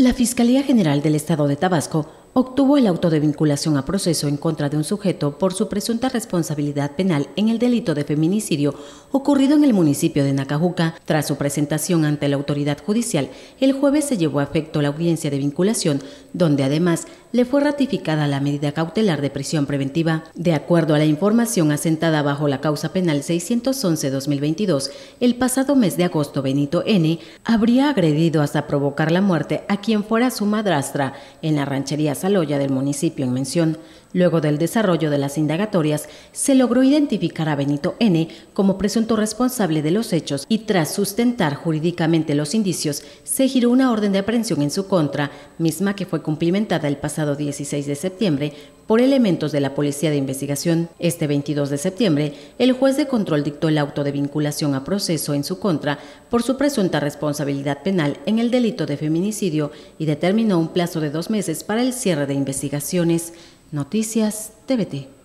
La Fiscalía General del Estado de Tabasco obtuvo el auto de vinculación a proceso en contra de un sujeto por su presunta responsabilidad penal en el delito de feminicidio ocurrido en el municipio de Nacajuca. Tras su presentación ante la autoridad judicial, el jueves se llevó a efecto la audiencia de vinculación, donde además le fue ratificada la medida cautelar de prisión preventiva. De acuerdo a la información asentada bajo la causa penal 611-2022, el pasado mes de agosto Benito N. habría agredido hasta provocar la muerte a quien fuera su madrastra en la ranchería Saloya del municipio en mención. Luego del desarrollo de las indagatorias, se logró identificar a Benito N. como presunto responsable de los hechos y tras sustentar jurídicamente los indicios, se giró una orden de aprehensión en su contra, misma que fue cumplimentada el pasado 16 de septiembre por elementos de la Policía de Investigación. Este 22 de septiembre, el juez de control dictó el auto de vinculación a proceso en su contra por su presunta responsabilidad penal en el delito de feminicidio y determinó un plazo de dos meses para el cierre de investigaciones. Noticias TVT.